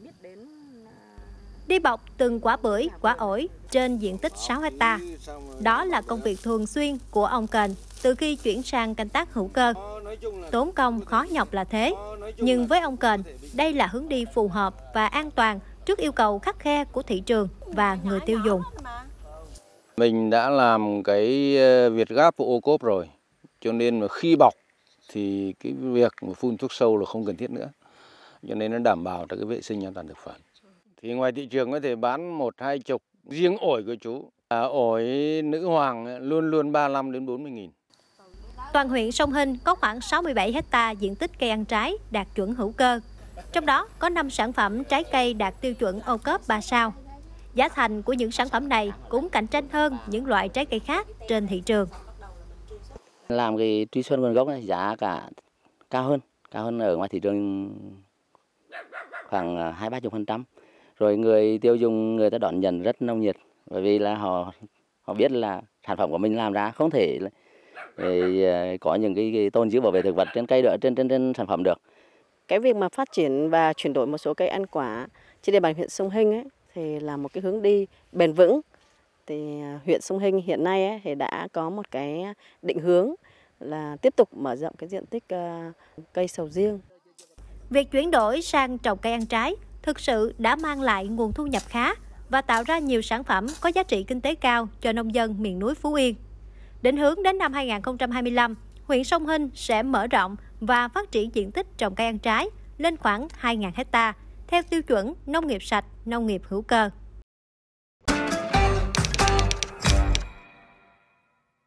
À, đi bọc từng quả bưởi, quả ổi trên diện tích 6 hecta. Đó là công việc thường xuyên của ông Cần từ khi chuyển sang canh tác hữu cơ. Ờ, Tốn công khó nhọc là thế, ờ, nhưng với ông Cần, đây là hướng đi phù hợp và an toàn trước yêu cầu khắc khe của thị trường và người tiêu dùng. Mình đã làm cái ờ, việt gáp của ô cốp rồi, cho nên mà khi bọc thì cái việc mà phun thuốc sâu là không cần thiết nữa cho nên nó đảm bảo được cái vệ sinh an toàn thực phẩm thì ngoài thị trường có thể bán một hai chục riêng ổi của chú à, ổi nữ hoàng luôn luôn 35 đến 40 nghìn Toàn huyện Sông Hinh có khoảng 67 hecta diện tích cây ăn trái đạt chuẩn hữu cơ. Trong đó có 5 sản phẩm trái cây đạt tiêu chuẩn ô cốp 3 sao. Giá thành của những sản phẩm này cũng cạnh tranh hơn những loại trái cây khác trên thị trường. Làm cái truy xuân nguồn gốc này giá cả cao hơn, cao hơn ở ngoài thị trường khoảng ờ, hai ba chục phần trăm rồi người tiêu dùng người ta đón nhận rất nồng nhiệt bởi vì là họ họ biết là sản phẩm của mình làm ra không thể ờ, có những cái, cái tôn giữ bảo vệ thực vật trên cây được trên trên trên sản phẩm được cái việc mà phát triển và chuyển đổi một số cây ăn quả trên địa bàn huyện Sông hình ấy, thì là một cái hướng đi bền vững thì ờ, huyện Sông hình hiện nay ấy, thì đã có một cái định hướng là tiếp tục mở rộng cái diện tích cây sầu riêng Việc chuyển đổi sang trồng cây ăn trái thực sự đã mang lại nguồn thu nhập khá và tạo ra nhiều sản phẩm có giá trị kinh tế cao cho nông dân miền núi Phú Yên. Định hướng đến năm 2025, huyện Sông Hinh sẽ mở rộng và phát triển diện tích trồng cây ăn trái lên khoảng 2.000 hecta theo tiêu chuẩn nông nghiệp sạch, nông nghiệp hữu cơ.